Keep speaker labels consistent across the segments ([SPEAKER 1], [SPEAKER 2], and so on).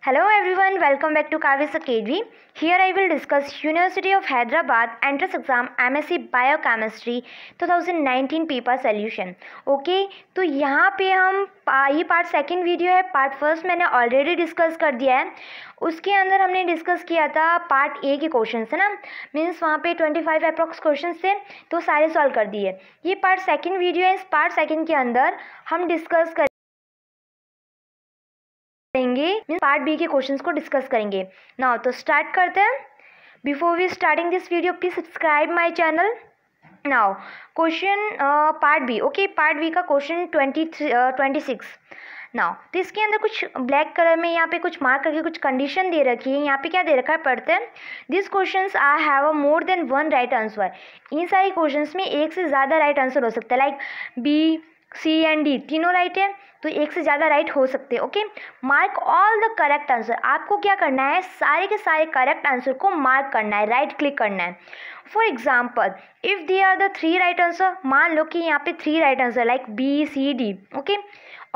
[SPEAKER 1] Hello everyone, welcome back to Kavya Sakedvi. Here I will discuss University of Hyderabad Entrance Exam MSc Biochemistry 2019 paper solution okay तो यहाँ पे हम ये part second video है part first मैंने already discuss कर दिया है उसके अंदर हमने डिस्कस किया था पार्ट ए के क्वेश्चन है ना मीन्स वहाँ पे ट्वेंटी फाइव अप्रॉक्स क्वेश्चन थे तो सारे सॉल्व कर दिए ये पार्ट सेकंड वीडियो है इस पार्ट सेकंड के अंदर हम डिस्कस कर करेंगे पार्ट बी के क्वेश्चन को डिस्कस करेंगे ना तो स्टार्ट करते हैं before we starting this video please subscribe my channel now question part B okay part B का question twenty three twenty six now तो इसके अंदर कुछ ब्लैक कलर में यहाँ पे कुछ मार्क करके कुछ कंडीशन दे रखी है यहाँ पे क्या दे रखा है पढ़ते हैं this question are have a more than one right answer इन सारे क्वेश्चन में एक से ज़्यादा राइट आंसर हो सकता है like B C and D तीनों राइट है तो एक से ज़्यादा राइट हो सकते हैं okay mark all the correct answer आपको क्या करना है सारे के सारे करेक्ट आंसर को मार्क करना है राइट right क्लिक करना है for example if they are the three right answer मान लो कि यहाँ पे three right answer like B C D okay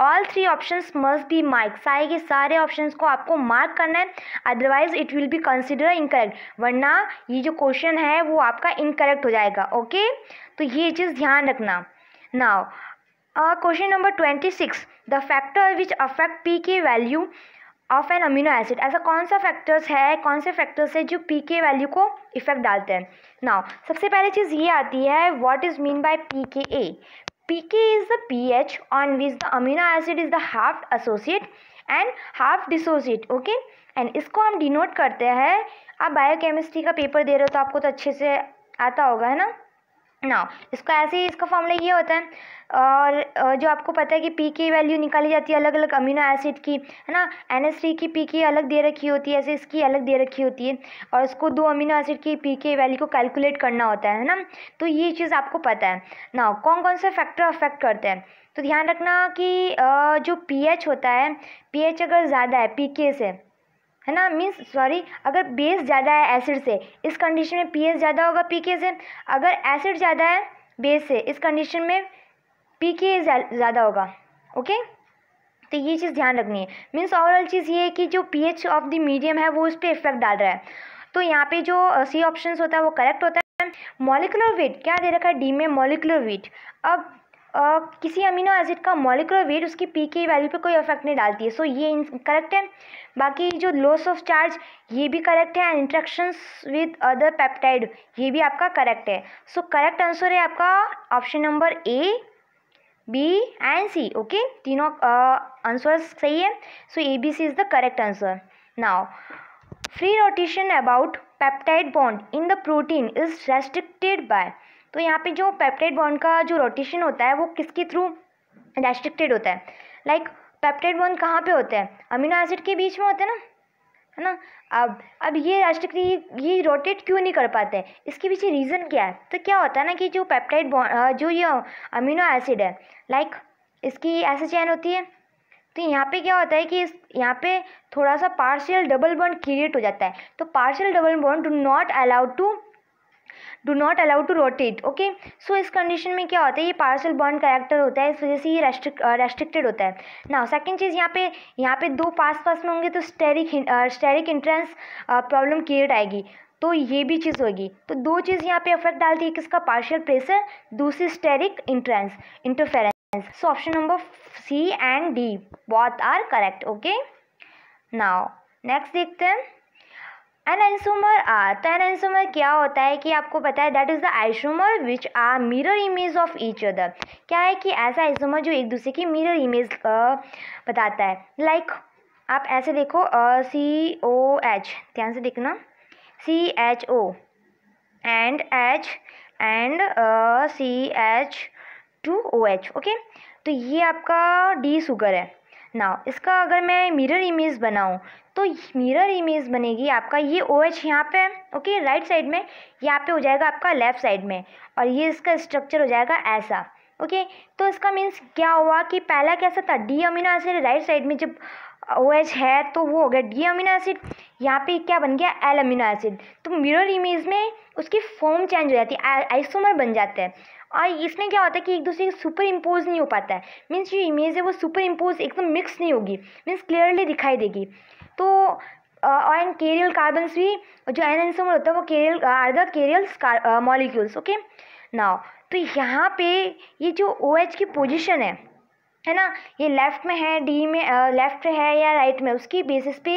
[SPEAKER 1] all three option must be mark सारे के सारे ऑप्शन को आपको मार्क करना है otherwise it will be consider incorrect वरना ये जो क्वेश्चन है वो आपका इनकरेक्ट हो जाएगा ओके okay? तो ये चीज़ ध्यान रखना now question number twenty six the factor which affect P K value of an amino acid ऐसा कौन सा फैक्टर्स है कौन से फैक्टर्स है जो पी के वैल्यू को इफेक्ट डालते हैं नाउ सबसे पहले चीज़ ये आती है what is mean by P K A P K is the P H on which the amino acid is the half associate and half dissociate okay and इसको हम डिनोट करते हैं आप बायोकेमिस्ट्री का पेपर दे रहे हो तो आपको तो अच्छे से आता होगा है ना ना इसका ऐसे ही इसका फॉर्मूला ये होता है और जो आपको पता है कि पी की वैल्यू निकाली जाती है अलग अलग अमीनो एसिड की है ना एन एस की पी की अलग दे रखी होती है ऐसे इसकी अलग दे रखी होती है और उसको दो अमीनो एसिड की पी के वैल्यू को कैलकुलेट करना होता है ना तो ये चीज़ आपको पता है ना कौन कौन से फैक्टर अफेक्ट करते हैं तो ध्यान रखना कि जो पी होता है पी अगर ज़्यादा है पी से है ना मीन्स सॉरी अगर बेस ज़्यादा है एसिड से इस कंडीशन में पीएच ज़्यादा होगा पीके से अगर एसिड ज़्यादा है बेस से इस कंडीशन में पीके ज़्यादा होगा ओके तो ये चीज़ ध्यान रखनी है मीन्स ओवरऑल चीज़ ये है कि जो पीएच ऑफ द मीडियम है वो उस पर इफेक्ट डाल रहा है तो यहाँ पे जो सी ऑप्शन होता है वो करेक्ट होता है मॉलिकुलर वेट क्या दे रखा है डी में मॉलिकुलर वेट अब किसी अमीनो एसिड का मॉलिकुलर वेट उसकी पी के वैल्यू पे कोई इफेक्ट नहीं डालती है सो so, ये करेक्ट है बाकी जो लॉस ऑफ चार्ज ये भी करेक्ट है and interactions with other peptide ये भी आपका करेक्ट है सो करेक्ट आंसर है आपका option number A B and C okay तीनों आंसर सही है so A B C is the correct answer now free rotation about peptide bond in the protein is restricted by तो यहाँ पे जो पेप्टेड bond का जो रोटेशन होता है वो किसके थ्रू रेस्ट्रिक्टेड होता है लाइक पेप्टेड बॉन्ड कहाँ पे होता है अमीनो एसिड के बीच में होता है ना है ना अब अब ये रेस्ट्रिक्ट ये रोटेट क्यों नहीं कर पाते इसके पीछे रीज़न क्या है तो क्या होता है ना कि जो पेप्टाइड बॉन्ड जो ये अमीनो एसिड है लाइक इसकी ऐसे चैन होती है तो यहाँ पे क्या होता है कि इस यहाँ पे थोड़ा सा पार्शियल डबल बॉन्ड क्रिएट हो जाता है तो partial double bond do not allowed to do not allow to rotate okay so इस कंडीशन में क्या होता है ये पार्सल बॉन्ड करेक्टर होता है इस वजह से ये रेस्ट्रिक्टेड होता है ना सेकेंड चीज़ यहाँ पे यहाँ पे दो पास पास में होंगे तो steric steric hindrance problem create आएगी तो ये भी चीज़ होगी तो दो चीज़ यहाँ पे अफेक्ट डालती है किसका पार्शियल प्रेशर दूसरी steric hindrance interference so option number C and D both are correct okay now next देखते हैं एन एनसूमर आर तो एन एनसूमर क्या होता है कि आपको पता है that is the isomer which are mirror image of each other क्या है कि ऐसा आइसूमर जो एक दूसरे की मिरर इमेज बताता है लाइक like, आप ऐसे देखो सी ओ एच ध्यान से देखना C H O and H and C H two O H okay तो ये आपका डी सुगर है ना इसका अगर मैं मिरर इमेज बनाऊँ तो मिरर इमेज बनेगी आपका ये ओ OH एच यहाँ पे ओके राइट साइड में यहाँ पे हो जाएगा आपका लेफ़्ट साइड में और ये इसका स्ट्रक्चर हो जाएगा ऐसा ओके तो इसका मीन्स क्या हुआ कि पहला कैसा था D amino acid right side में जब ओ OH एच है तो वो हो गया डी अमीनो एसिड यहाँ पे क्या बन गया एल अमीनो एसिड तो मिरर इमेज में उसकी फॉर्म चेंज हो जाती है आइसोमर बन जाते हैं और इसमें क्या होता है कि एक दूसरे के सुपर इम्पोज नहीं हो पाता है मीन्स जो इमेज है वो सुपर इम्पोज एकदम मिक्स नहीं होगी मीन्स क्लियरली दिखाई देगी तो एंड केरियल कार्बन्स भी जो एन एन होता है वो chiral are the chirals molecules okay now तो यहाँ पे ये जो ओ OH की पोजिशन है है ना ये लेफ़्ट में है डी में लेफ़्ट है या राइट में उसकी बेसिस पे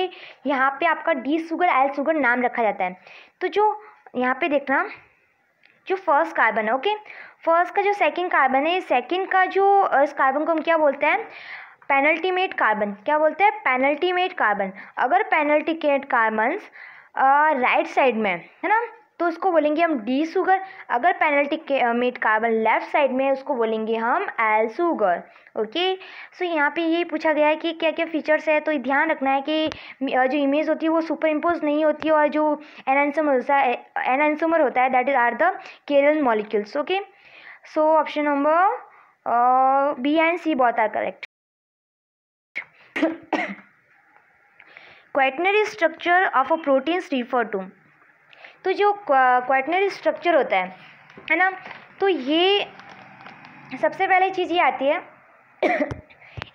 [SPEAKER 1] यहाँ पे आपका डी सुगर एल सुगर नाम रखा जाता है तो जो यहाँ पे देखना जो फर्स्ट कार्बन है ओके फर्स्ट का जो सेकंड कार्बन है सेकंड का जो इस कार्बन को हम क्या बोलते हैं पेनल्टी मेड कार्बन क्या बोलते हैं पेनल्टी मेड कार्बन अगर penultimate carbons right side में है ना तो उसको बोलेंगे हम डी सुगर अगर penultimate carbon left side में उसको बोलेंगे हम एल सुगर ओके सो यहाँ पे ये पूछा गया है कि क्या क्या फीचर्स है तो ध्यान रखना है कि जो इमेज होती है वो सुपर इम्पोज नहीं होती है और जो एनएनसमर होता है एनएनसमर होता है that is are the chiral molecules okay so option number B and C बहुत are correct quaternary structure of a proteins refer to तो जो क्वेटनरी स्ट्रक्चर होता है है ना तो ये सबसे पहले चीज़ ये आती है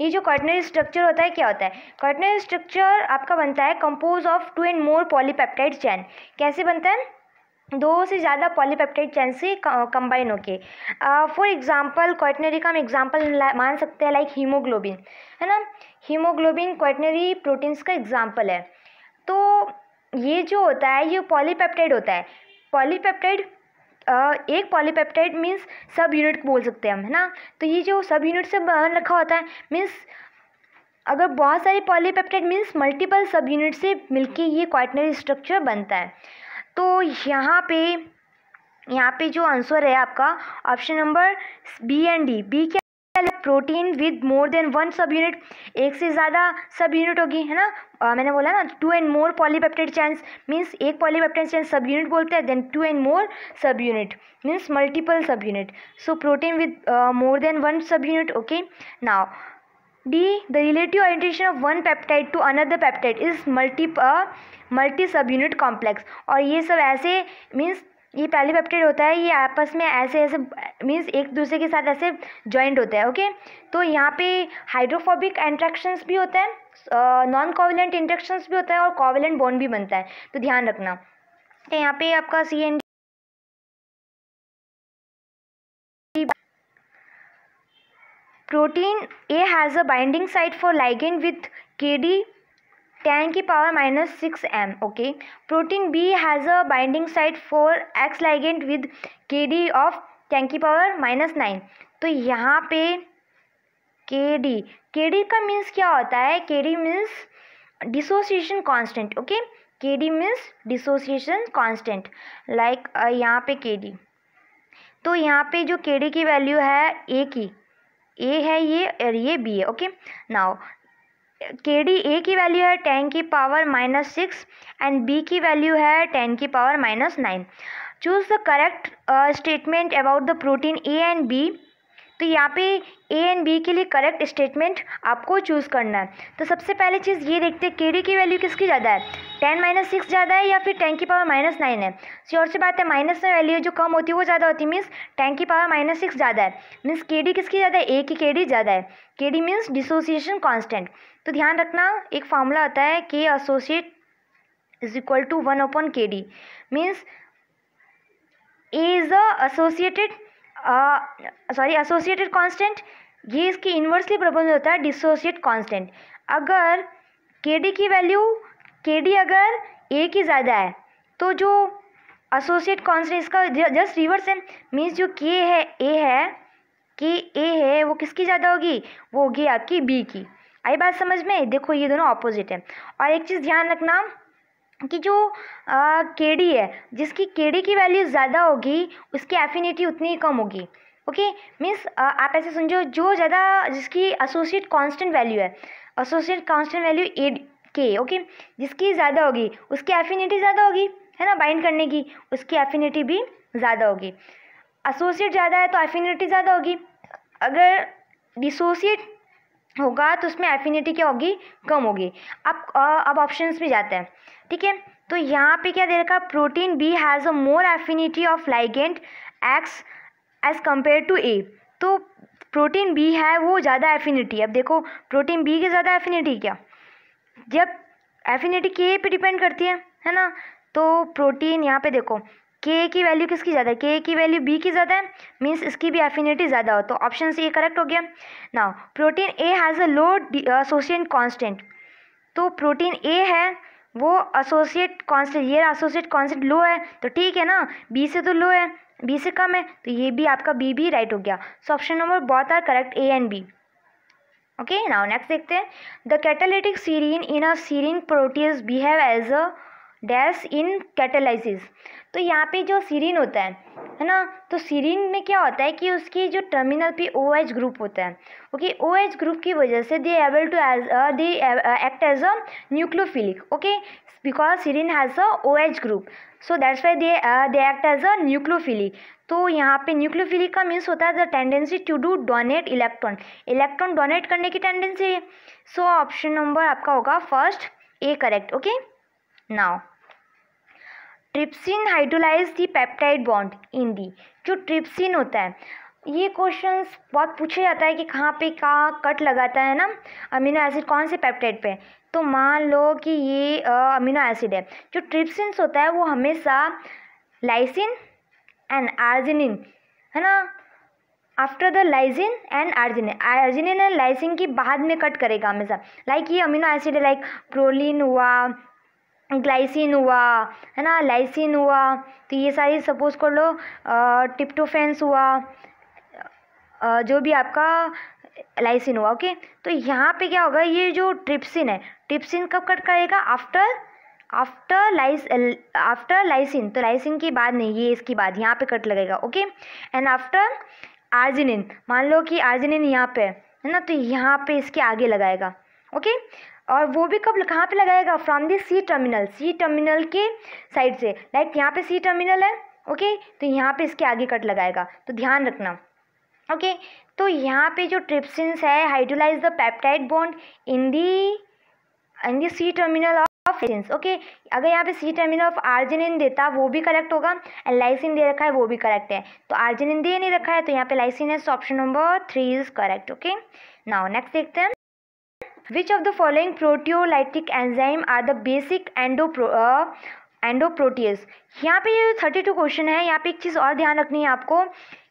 [SPEAKER 1] ये जो कॉटनरी स्ट्रक्चर होता है क्या होता है कॉटनरी स्ट्रक्चर आपका बनता है compose of two and more polypeptide chain कैसे बनता है दो से ज़्यादा पॉलीपेप्टाइड चैन से कंबाइन होके फॉर एग्जांपल क्वाटनरी का हम एग्जांपल मान सकते हैं लाइक हीमोग्लोबिन है ना हीमोग्लोबिन क्वाटनरी प्रोटीन्स का एग्जांपल है तो ये जो होता है ये पॉलीपेप्टाइड होता है पॉलीपेप्टाइड एक पॉलीपेप्टाइड मींस सब यूनिट बोल सकते हैं हम है ना तो ये जो सब यूनिट से रखा होता है मीन्स अगर बहुत सारे polypeptide means multiple subunit से मिलकर ये क्वाटनरी स्ट्रक्चर बनता है तो यहाँ पे यहाँ पे जो आंसर है आपका option number B and D B क्या protein with more than one subunit एक से ज़्यादा सब यूनिट होगी है ना आ, मैंने बोला ना two and more polypeptide chains means एक पॉलीपेप्टेड चैन सब यूनिट बोलते हैं then to and more subunit means multiple subunit so protein with more than one subunit okay now D the relative orientation of one peptide to another peptide is multi multi subunit complex और ये सब ऐसे means ये पहले peptide होता है ये आपस में ऐसे ऐसे मीन्स एक दूसरे के साथ ऐसे जॉइंट होता है ओके तो यहाँ पे हाइड्रोफोबिक इंट्रैक्शंस भी होता है नॉन कोवलेंट इंट्रैक्शंस भी होता है और कॉविलेंट बॉन्ड भी बनता है तो ध्यान रखना तो यहाँ पे आपका C N A has a binding site for ligand with K D ten की power minus six M okay protein B has a binding site for X ligand with K D of ten की power minus nine तो यहाँ पे के D के D का means क्या होता है K D means dissociation constant okay K D means dissociation constant like यहाँ पे के डी तो यहाँ पे जो के डी की वैल्यू है ए की ए है ये और ये बी है okay now K D A की वैल्यू है टेन की power minus six and B की वैल्यू है टेन की power minus nine choose the correct statement about the protein A and B तो यहाँ पे ए एंड बी के लिए करेक्ट स्टेटमेंट आपको चूज़ करना है तो सबसे पहले चीज़ ये देखते हैं के डी की वैल्यू किसकी ज़्यादा है टेन माइनस सिक्स ज़्यादा है या फिर टेन की पावर माइनस नाइन है तो और सी बात है माइनस में वैल्यू जो कम होती है वो ज़्यादा होती है मीन्स टेन की पावर माइनस सिक्स ज़्यादा है मीन्स के डी किसकी ज़्यादा है ए की के डी ज़्यादा है K D means dissociation constant तो ध्यान रखना एक फार्मूला होता है K associate is equal to one upon K D means A is a associated sorry associated constant ये इसकी इन्वर्सली प्रपोजल होता है डिसोसिएट कांस्टेंट अगर के डी की वैल्यू के डी अगर ए की ज़्यादा है तो जो एसोसिएट कांस्टेंट इसका जस्ट रिवर्स है मीन्स जो के है ए है के ए है वो किसकी ज़्यादा होगी वो होगी आपकी बी की आई बात समझ में देखो ये दोनों ऑपोजिट है और एक चीज़ ध्यान रखना कि जो के डी है जिसकी के डी की वैल्यू ज़्यादा होगी उसकी एफिनिटी उतनी ही कम होगी ओके मीन्स uh, आप ऐसे समझो जो ज़्यादा जिसकी एसोसिएट कांस्टेंट वैल्यू है associate constant value A K okay जिसकी ज़्यादा होगी उसकी एफिनिटी ज़्यादा होगी है ना बाइंड करने की उसकी एफिनिटी भी ज़्यादा होगी एसोसिएट ज़्यादा है तो एफिनिटी ज़्यादा होगी अगर डिसोसिएट होगा तो उसमें एफिनिटी क्या होगी कम होगी अब अब ऑप्शंस में जाते हैं ठीक है तो यहाँ पे क्या दे रखा protein B has a more affinity of ligand X as compare to A तो प्रोटीन बी है वो ज़्यादा एफिनिटी अब देखो प्रोटीन बी की ज़्यादा एफिनिटी क्या जब एफिनिटी के पे डिपेंड करती है है ना तो प्रोटीन यहाँ पे देखो के की वैल्यू किसकी ज़्यादा है के की वैल्यू बी की ज़्यादा है मीन्स इसकी भी एफिनिटी ज़्यादा हो तो ऑप्शन सी करेक्ट हो गया ना protein A has a low associate constant तो प्रोटीन ए है वो एसोसिएट कांस्टेंट ये एसोसिएट कांस्टेंट लो है तो ठीक है ना बी से तो लो है बी से कम है तो ये भी आपका बी भी राइट हो गया सो ऑप्शन नंबर बहुत are correct A and B okay now next देखते हैं the catalytic serine in a serine protease behave as a dash in catalysis तो यहाँ पे जो सीरीन होता है है ना तो सीरीन में क्या होता है कि उसकी जो टर्मिनल पे ओ एच ग्रुप होता है ओके ओ एच ग्रुप की वजह से they able to as they act as a nucleophilic okay because serine has a O H group so that's why they they act as a nucleophile तो यहाँ पे nucleophile का means होता है the tendency to do donate electron electron donate करने की tendency है so option number आपका होगा first A correct okay now trypsin hydrolyse the peptide bond in the जो ट्रिप्सिन होता है ये क्वेश्चन बहुत पूछा जाता है कि कहाँ पे का कट लगाता है ना अमीनो एसिड कौन से पेप्टाइड पे तो मान लो कि ये अमीनो एसिड है जो ट्रिप्सिन होता है वो हमेशा लाइसिन एंड आर्जिनिन है ना after the lysine and arginine arginine and lysine की बाद में कट करेगा हमेशा लाइक ये अमीनो एसिड है लाइक प्रोलिन हुआ ग्लाइसिन हुआ है ना लाइसिन हुआ तो ये सारी सपोज कर लो टिप्टोफेंस हुआ जो भी आपका लाइसिन हुआ ओके तो यहाँ पे क्या होगा ये जो ट्रिप्सिन है ट्रिप्सिन कब कट करेगा after after lys after lysine तो लाइसिन के बाद नहीं ये इसके बाद यहाँ पे कट लगेगा ओके एंड आफ्टर आर्जिनिन मान लो कि आर्जिनिन यहाँ पे है ना तो यहाँ पे इसके आगे लगाएगा ओके और वो भी कब कहाँ पे लगाएगा from the C terminal C terminal के साइड से लाइक यहाँ पे सी टर्मिनल है ओके तो यहाँ पे इसके आगे कट लगाएगा तो ध्यान रखना ओके तो यहाँ पे जो ट्रिप्सिन्स है hydrolyse the peptide bond in the in the C terminal of okay अगर यहाँ पे सी टर्मिनल ऑफ आर्जिनिन देता वो भी करेक्ट होगा एंड लाइसिन दे रखा है वो भी करेक्ट है तो आर्जिनिन दे नहीं रखा है तो यहाँ पे लाइसिन है so option number three is correct okay now next देखते हैं which of the following proteolytic enzyme are the basic endo endo endoprotease यहाँ पे ये थर्टी टू क्वेश्चन है यहाँ पे एक चीज़ और ध्यान रखनी है आपको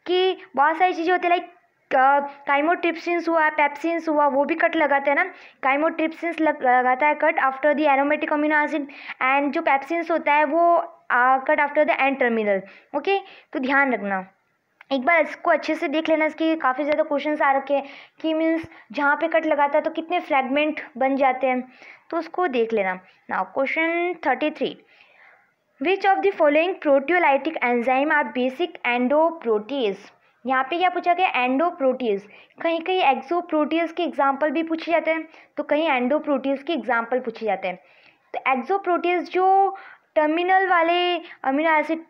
[SPEAKER 1] कि बहुत सारी चीज़ें होती है लाइक काइमोट्रिप्सिन हुआ पेप्सिन्स हुआ वो भी कट लगाते हैं ना काइमोट्रिप्सिन लग, लगाता है cut after the aromatic amino acid and जो पेप्सिन्स होता है वो cut after the N terminal okay तो ध्यान रखना एक बार इसको अच्छे से देख लेना इसके काफ़ी ज़्यादा क्वेश्चन आ रखे हैं कि मीन्स जहाँ पे कट लगाता है तो कितने फ्रैगमेंट बन जाते हैं तो उसको देख लेना now question thirty three which of the following proteolytic enzyme are basic endoprotease यहाँ पे क्या पूछा गया एंडोप्रोटीज कहीं कहीं एक्सोप्रोटीज के एग्जाम्पल भी पूछे जाते हैं तो कहीं एंडोप्रोटीज के एग्जाम्पल पूछे जाते हैं तो एक्सोप्रोटीज जो टर्मिनल वाले अमीनो एसिड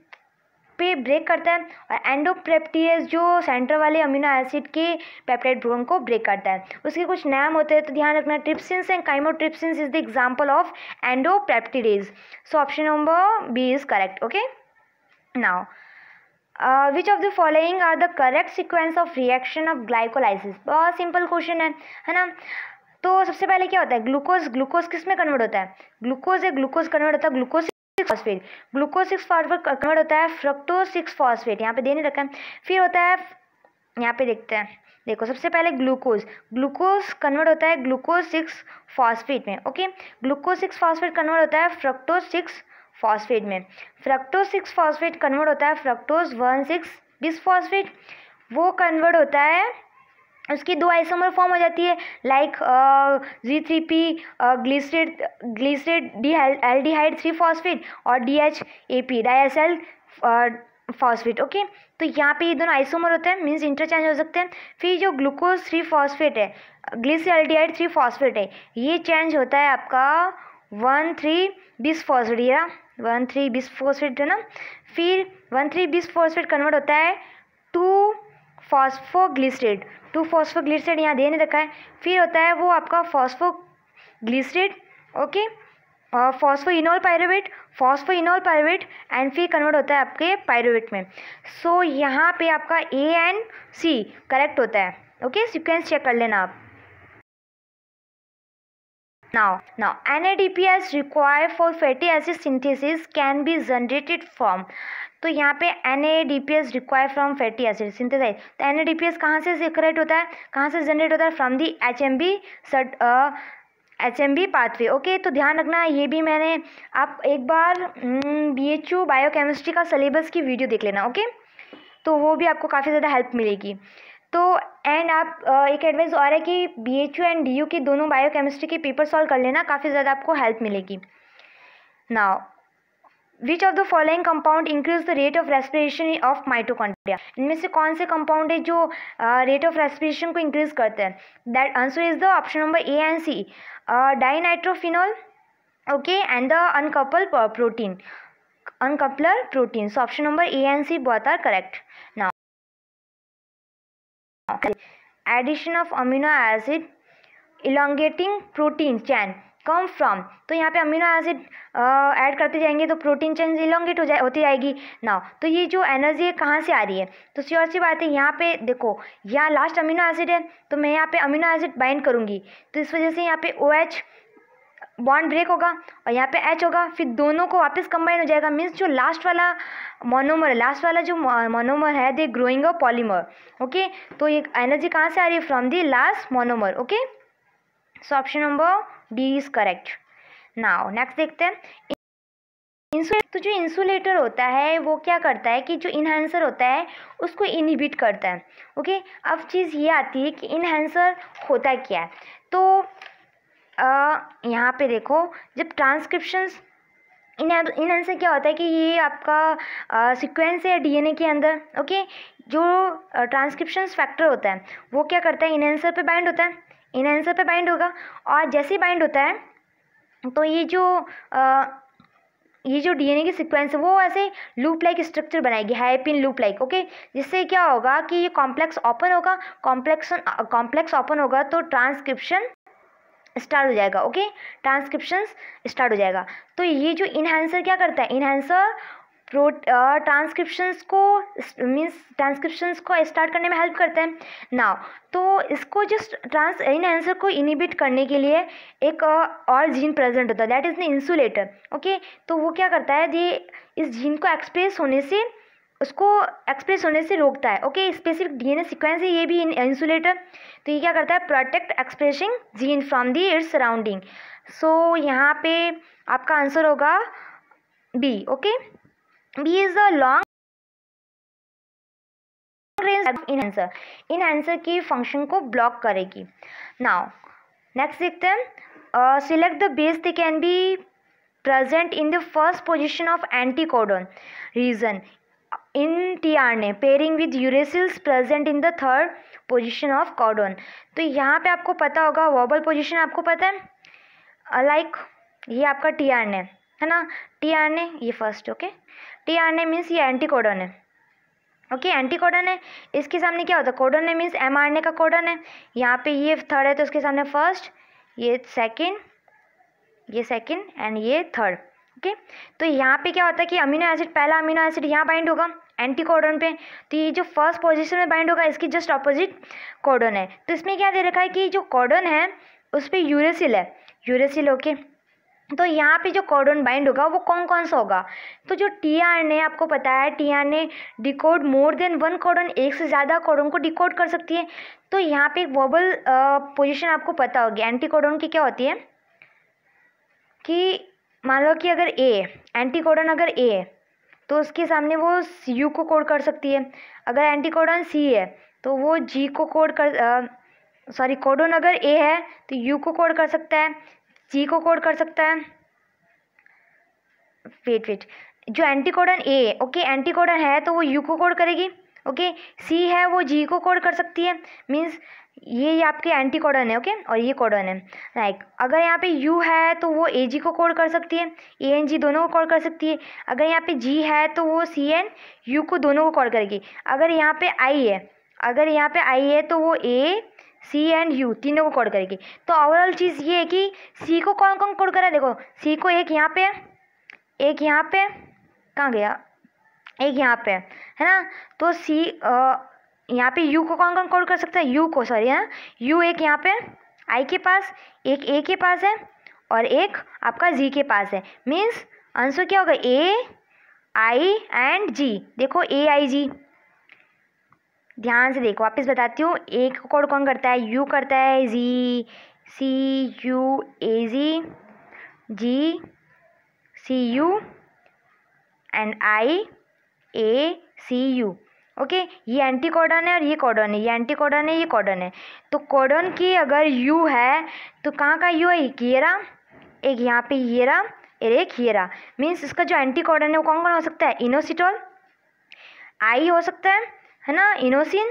[SPEAKER 1] पे ब्रेक करता है और एंडोप्रेप्टीज जो सेंटर वाले अमीनो एसिड के पेप्टाइड ब्रोन को ब्रेक करता है उसके कुछ नाम होते हैं तो ध्यान रखना trypsin and chymotrypsins is the example of endopeptidase so option number B is correct okay now which of the following are the correct sequence of reaction of glycolysis बहुत सिंपल क्वेश्चन है है ना तो सबसे पहले क्या होता है ग्लूकोज ग्लूकोज किस में कन्वर्ट होता है ग्लूकोज एक ग्लूकोज कन्वर्ट होता है glucose phosphate glucose six phosphate convert होता है फ्रक्टोज सिक्स फॉस्फेट यहाँ पे दे नहीं रखा है फिर होता है यहाँ पे देखते हैं देखो सबसे पहले ग्लूकोज ग्लूकोज कन्वर्ट होता है ग्लूकोज सिक्स फॉस्फेट में okay glucose six phosphate convert होता है फ्रक्टोज सिक्स फॉस्फेट में फ्रक्टोज सिक्स फॉस्फेट कन्वर्ट होता है fructose one six bis phosphate वो कन्वर्ट होता है उसकी दो आइसोमर फॉर्म हो जाती है like G three P glycerate glycerate D aldehyde three phosphate और D H A P diesel phosphate okay तो यहाँ पे ये दोनों आइसोमर होते हैं मीन्स इंटरचेंज हो सकते हैं फिर जो ग्लूकोज थ्री फॉस्फेट है हाइड थ्री फॉस्फेट है ये चेंज होता है आपका one three bis phosphate one three bis bisphosphate है ना फिर वन थ्री बिसफोसफेट कन्वर्ट होता है टू फॉस्फोग्लिसरेट टू फॉस्फोग्लिसरेट यहाँ देने रखा है फिर होता है वो आपका फॉस्फोग्लिसरेट ओके और phospho enol pyruvate phospho enol pyruvate and फिर कन्वर्ट होता है आपके पायरोवेट में सो so, यहाँ पे आपका ए एंड सी करेक्ट होता है ओके सिक्वेंस चेक कर लेना आप Now, now NADPS required for fatty acid synthesis can be generated from तो यहाँ पे N A D P S require from fatty acid synthesise तो N A D P S कहाँ से सिक्रेट होता है कहाँ से जनरेट होता है from the H M B shunt H M B pathway okay तो ध्यान रखना ये भी मैंने आप एक बार B H U biochemistry का सलेबस की वीडियो देख लेना ओके okay? तो वो भी आपको काफ़ी ज़्यादा हेल्प मिलेगी तो एंड आप एक एडवाइस और है कि B H U and D U की दोनों बायोकेमिस्ट्री के पेपर सॉल्व कर लेना काफ़ी ज़्यादा आपको हेल्प मिलेगी now which of the following compound increase the rate of respiration of mitochondria इनमें से कौन से कंपाउंड है जो रेट ऑफ रेस्पिरेशन को इंक्रीज करते हैं that answer is the option number A and C dinitrophenol okay and the uncouple protein uncoupler protein so option number A and C बहुत are correct now addition of amino acid elongating protein chain come from तो यहाँ पे amino acid add करते जाएंगे तो protein चैन elongate हो जाए होती जाएगी ना तो ये जो एनर्जी है कहाँ से आ रही है तो सी और सी बात है यहाँ पे देखो यहाँ लास्ट अमीनो एसिड है तो मैं यहाँ पे अमीनो एसिड बाइंड करूँगी तो इस वजह से यहाँ पे O OH, H bond break होगा और यहाँ पे एच होगा फिर दोनों को वापस कंबाइन हो जाएगा मीन्स जो लास्ट वाला मोनोमर लास्ट वाला जो मोनोमर है they growing a polymer okay तो ये एनर्जी कहाँ से आ रही है from the last monomer okay so option number D is correct now next देखते हैं तो जो इंसुलेटर होता है वो क्या करता है कि जो इन्हेंसर होता है उसको इनहिबिट करता है ओके अब चीज़ ये आती है कि इन्हेंसर होता क्या है तो यहाँ पे देखो जब ट्रांसक्रिप्शंस इन इन इनसे क्या होता है कि ये आपका सिक्वेंस है डीएनए के अंदर ओके जो ट्रांसक्रिप्शन फैक्टर होता है वो क्या करता है इन आंसर पर बाइंड होता है इन आंसर पर बाइंड होगा और जैसे ही बाइंड होता है तो ये जो आ, ये जो डीएनए की सीक्वेंस है वो ऐसे लूप लाइक स्ट्रक्चर बनाएगी हाईपिन लूप लाइक ओके जिससे क्या होगा कि ये कॉम्प्लेक्स ओपन होगा कॉम्प्लेक्स कॉम्प्लेक्स ओपन होगा तो ट्रांसक्रिप्शन स्टार्ट हो जाएगा ओके ट्रांसक्रिप्शन स्टार्ट हो जाएगा तो ये जो इन्हेंसर क्या करता है इन्हेंसर प्रो ट्रांसक्रिप्शंस को मीन्स ट्रांसक्रिप्शंस को स्टार्ट करने में हेल्प करते हैं नाउ तो इसको जस्ट ट्रांस इन आंसर को इनिबिट करने के लिए एक और जीन प्रेजेंट होता है that is the insulator okay तो वो क्या करता है ये इस जीन को एक्सप्रेस होने से उसको एक्सप्रेस होने से रोकता है ओके स्पेसिफिक डीएनए सीक्वेंस है ये भी इंसुलेटर तो ये क्या करता है protect expressing gene from the its surrounding so यहाँ पे आपका आंसर होगा B okay B is a long enhancer enhancer की फंक्शन को ब्लॉक करेगी नाउ नेक्स्ट देखते हैं select the base they can be in the first position of anti anticodon region in T R N A pairing with uracils present in the third position of codon तो यहाँ पे आपको पता होगा vowel position आपको पता है लाइक uh, ये आपका टी आर ने है ना टी आर ने ये first okay T R N A means ये एंटीकोडन है ओके एंटीकोडन है इसके सामने क्या होता है कोडन है मीन्स एम आर ने का कोडन है यहाँ पे ये थर्ड है तो उसके सामने फर्स्ट ये सेकेंड ये सेकेंड एंड ये थर्ड ओके तो यहाँ पे क्या होता है कि अमीनो एसिड पहला अमीनो एसिड यहाँ बाइंड होगा एंटी कोडन पे तो ये जो फर्स्ट पोजिशन में बाइंड होगा इसकी जस्ट अपोजिट कोडन है तो इसमें क्या दे रखा है कि जो कॉडन है उस पर यूरेसिल है यूरेसिल ओके तो यहाँ पे जो कॉडन बाइंड होगा वो कौन कौन सा होगा तो जो टी आर ने आपको पता है T R N A decode more than one codon एक से ज़्यादा कॉडन को डिकोड कर सकती है तो यहाँ पे एक वोबल पोजीशन आपको पता होगी एंटी कॉडन की क्या होती है कि मान लो कि अगर ए एंटीकोडन अगर ए है तो उसके सामने वो यू को कोड कर सकती है अगर एंटीकोडन सी है तो वो जी को कोड कर सॉरी कोडन अगर ए है तो यू को कोड कर सकता है जी को कोड कर सकता है वेट वेट जो एंटीकोडन ए ओके एंटीकोडन है तो वो यू को कोड करेगी ओके सी है वो जी को कोड कर सकती है मीन्स ये आपके एंटी कॉडन है ओके और ये कॉडन है लाइक अगर यहाँ पे यू है तो वो ए जी को कोड कर सकती है ए एन जी दोनों को कोड कर सकती है अगर यहाँ पे जी है तो वो सी एन यू को दोनों को कोड करेगी अगर यहाँ पे आई है अगर यहाँ पे आई है तो वो ए सी एंड यू तीनों को कोड करेगी तो ओवरऑल चीज़ ये है कि सी को कौन कौन कोड करा देखो सी को एक यहाँ पे एक यहाँ पे कहाँ गया एक यहाँ पे है ना तो सी यहाँ पे यू को कौन कौन कोड कर सकता है यू को सॉरी है ना यू एक यहाँ पे आई के पास एक ए के पास है और एक आपका जी के पास है मीन्स आंसर क्या होगा ए आई एंड जी देखो ए आई जी ध्यान से देखो वापस बताती हूँ ए का कोड कौन करता है यू करता है G C U A G G C U and I A C U okay ये एंटी कॉडन है और ये कॉडन है ये एंटी कॉडन है ये कॉडन है तो कॉडन की अगर यू है तो कहाँ का यू है एक येरा एक यहाँ पे येरा और एक येरा मीन्स इसका जो एंटी कॉडन है वो कौन कौन हो सकता है इनोसिटोल आई हो सकता है है ना इनोसिन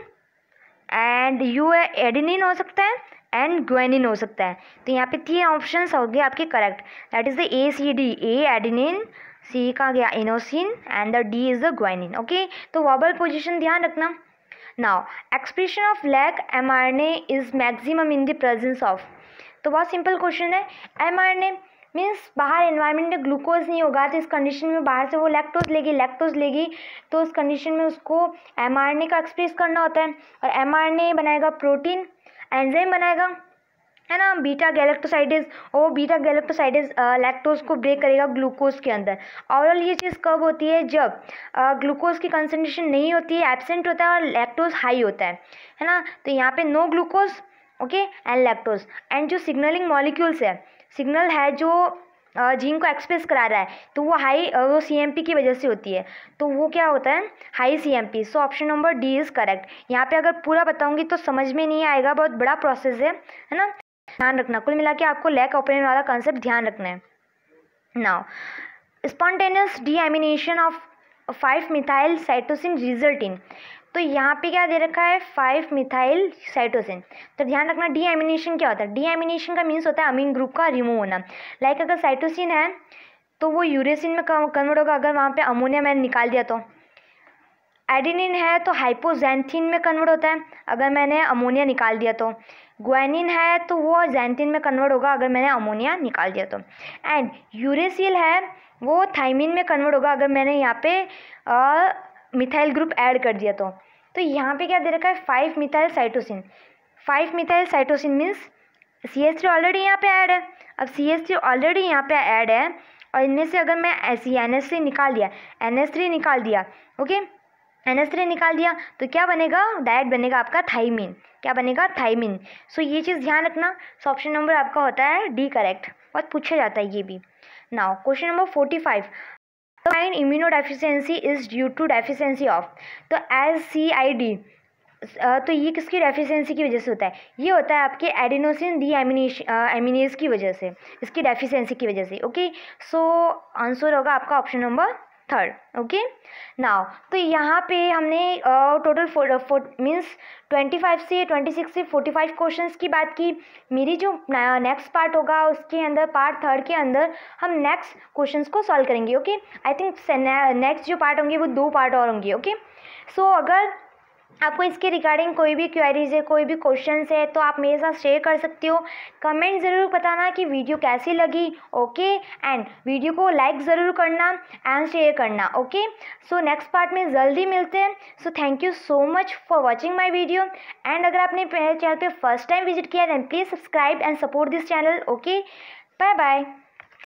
[SPEAKER 1] एंड यू है एडिनिन हो सकता है एंड ग्वेनिन हो सकता है तो यहाँ पे तीन ऑप्शन हो गए आपके correct that is the A C D A adenine C का गया inosine and the D is the guanine okay तो वॉबल पोजिशन ध्यान रखना now expression of lac M R A is maximum in the presence of तो बहुत simple question है M R N A ए मीन्स बाहर एनवायरनमेंट में ग्लूकोज नहीं होगा तो इस कंडीशन में बाहर से वो लैक्टोज लेगी लैक्टोज लेगी तो उस कंडीशन में उसको एम आर ए का एक्सप्रेस करना होता है और एम आर ए बनाएगा प्रोटीन एंजाइम बनाएगा है ना बीटा गैलेक्टोसाइडिस और बीटा गैलेक्टोसाइडिस लैक्टोज को ब्रेक करेगा ग्लूकोज के अंदर ओवरऑल ये चीज़ कब होती है जब ग्लूकोज की कंसनट्रेशन नहीं होती है एबसेंट होता है और लैक्टोज हाई होता है है ना तो यहाँ पे no glucose okay and lactose and जो सिग्नलिंग मॉलिक्यूल्स है सिग्नल है जो जीन को एक्सप्रेस करा रहा है तो वो हाई वो सी की वजह से होती है तो वो क्या होता है high C so option number D is correct यहाँ पे अगर पूरा बताऊँगी तो समझ में नहीं आएगा बहुत बड़ा प्रोसेस है है ना ध्यान रखना कुल मिला के आपको लैक ऑपरेशन वाला कॉन्सेप्ट ध्यान रखना है now spontaneous deamination of five methyl cytosine result in तो यहाँ पे क्या दे रखा है फाइव मिथाइल साइटोसिन तो ध्यान रखना डीएमिनेशन क्या होता है डीएमिनेशन का मीन्स होता है अमीन ग्रुप का रिमूव होना लाइक अगर साइटोसिन है तो वो यूरेसिन में कन्वर्ट होगा अगर वहाँ पे अमोनिया मैंने निकाल दिया तो एडिनिन है तो हाइपोजैंथिन में कन्वर्ट होता है अगर मैंने अमोनिया निकाल दिया तो ग्वानिन है तो वो जैनटिन में कन्वर्ट होगा अगर मैंने अमोनिया निकाल दिया तो एंड यूरेसिल है वो थाइमिन में कन्वर्ट होगा अगर मैंने यहाँ पे मिथाइल ग्रुप ऐड कर दिया तो तो यहाँ पे क्या दे रखा है five methyl cytosine five methyl cytosine means C S three already यहाँ पे ऐड है अब सी एस थ्री ऑलरेडी यहाँ पे ऐड है और इनमें से अगर मैं ऐसी एन एस थ्री निकाल दिया एन एस थ्री निकाल दिया ओके एन एस थ्री निकाल दिया तो क्या बनेगा डायट बनेगा आपका थाइमिन क्या बनेगा थाइमिन सो ये चीज़ ध्यान रखना सो ऑप्शन नंबर आपका होता है डी करेक्ट और पूछा जाता है ये भी now question number forty five fine immunodeficiency is due to deficiency of तो एज सी आई डी तो ये किसकी डेफिशेंसी की वजह से होता है ये होता है आपके एडिनोसिन डी एमिनेज की वजह से इसकी डेफिशेंसी की वजह से ओके सो आंसर होगा आपका option number third okay now तो यहाँ पे हमने टोटल मीन्स ट्वेंटी फाइव से ट्वेंटी सिक्स से फोर्टी फाइव क्वेश्चन की बात की मेरी जो नेक्स्ट पार्ट होगा उसके अंदर पार्ट थर्ड के अंदर हम नेक्स्ट क्वेश्चन को सॉल्व करेंगे ओके आई थिंक नेक्स्ट जो पार्ट होंगे वो दो पार्ट और होंगे ओके सो so, अगर आपको इसके रिगार्डिंग कोई भी क्वेरीज है कोई भी क्वेश्चन है तो आप मेरे साथ शेयर कर सकते हो कमेंट ज़रूर बताना कि वीडियो कैसी लगी ओके एंड वीडियो को लाइक ज़रूर करना एंड शेयर करना ओके सो नेक्स्ट पार्ट में जल्दी मिलते हैं so thank you so much for watching my video and अगर आपने मेरे चैनल पर फर्स्ट टाइम विजिट किया then please subscribe and support this channel okay bye bye